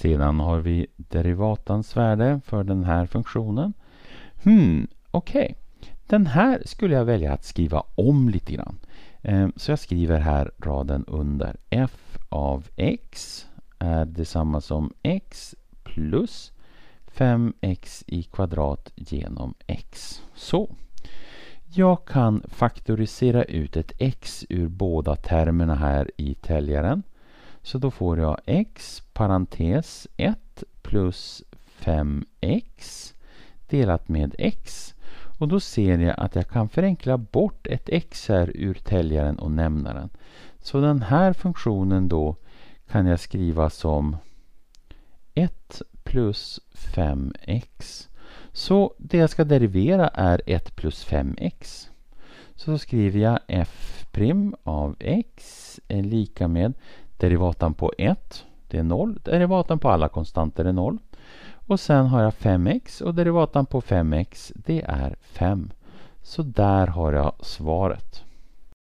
Sedan har vi derivatans värde för den här funktionen. Hmm, okej. Okay. Den här skulle jag välja att skriva om lite grann. Ehm, så jag skriver här raden under f av x är detsamma som x plus 5x i kvadrat genom x. Så. Jag kan faktorisera ut ett x ur båda termerna här i täljaren. Så då får jag x parentes 1 plus 5x delat med x. Och då ser jag att jag kan förenkla bort ett x här ur täljaren och nämnaren. Så den här funktionen då kan jag skriva som 1 plus 5x. Så det jag ska derivera är 1 plus 5x. Så skriver jag f' av x är lika med Derivatan på 1, det är 0. Derivatan på alla konstanter är 0. Och sen har jag 5x och derivatan på 5x, det är 5. Så där har jag svaret.